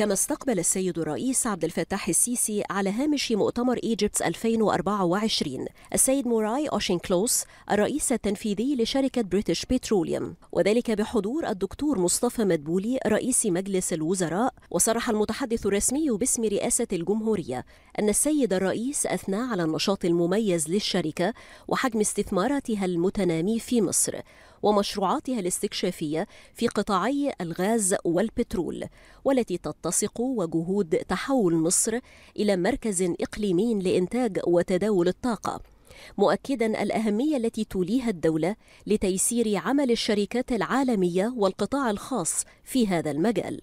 كما استقبل السيد الرئيس عبد الفتاح السيسي على هامش مؤتمر ايجيبتس 2024 السيد موراي اوشين كلوس الرئيس التنفيذي لشركة بريتش بتروليوم وذلك بحضور الدكتور مصطفى مدبولي رئيس مجلس الوزراء وصرح المتحدث الرسمي باسم رئاسة الجمهورية أن السيد الرئيس أثنى على النشاط المميز للشركة وحجم استثماراتها المتنامي في مصر ومشروعاتها الاستكشافية في قطاعي الغاز والبترول والتي تتصل تنسق وجهود تحول مصر إلى مركز إقليمي لإنتاج وتداول الطاقة مؤكدا الأهمية التي توليها الدولة لتيسير عمل الشركات العالمية والقطاع الخاص في هذا المجال